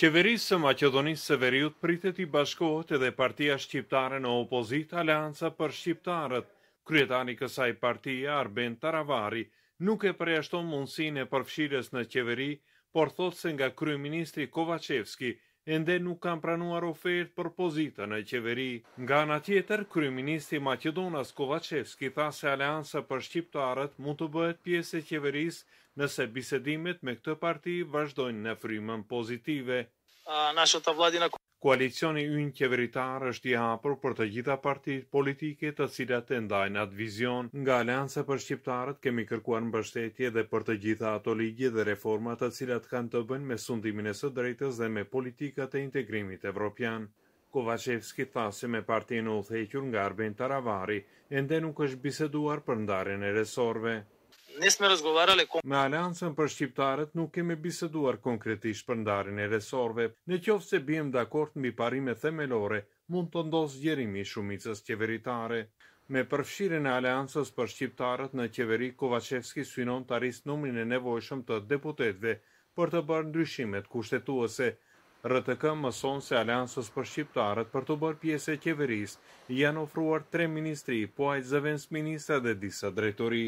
Qeverisë së Maqedonisë së Veriut pritet i bashkohet edhe partia shqiptare në opozit Alianca për Shqiptarët. Kryetani kësaj partia, Arben Taravari, nuk e preashton mundësin e përfshires në qeveri, por thotë se nga Kryeministri Kovacevski, ende nuk kanë pranuar ofertë për pozita në qeveri. Nga nga tjetër, Kryministi Macedonas Kovacevski tha se Aleansa për Shqiptarët mund të bëhet pjesë e qeveris nëse bisedimet me këtë parti vazhdojnë në frymën pozitive. Koalicioni i një qeveritar është i hapur për të gjitha partitë politike të cilat e ndajnë atë vizion. Nga Alianca për shqiptarët kemi kërkuar mbështetje dhe për të gjitha ato ligje dhe reforma të cilat kanë të bëjnë me sundimin e së drejtës dhe me politikat e integrimit evropian. Kovacevski tha se me partinë e udhëhequr nga Arben Taravari ende nuk është biseduar për ndarjen e resorve. Nesme rëzgovarale Me aleancën për shqiptarët nuk kemi biseduar konkretisht për ndarin e resorve, në qovë se bim dhe akort në parime themelore, mund të ndosë gjerimi shumicës qeveritare. Me përfshirën e aleancës për shqiptarët në qeveri, Kovacevski synon të arist numrin e nevojshëm të deputetve për të bërë ndryshimet kushtetuese. RTK mëson se aleancës për shqiptarët për të bërë pjesë e qeveris janë ofruar tre ministri, po ajtë zëvens ministra dhe disa drejtori.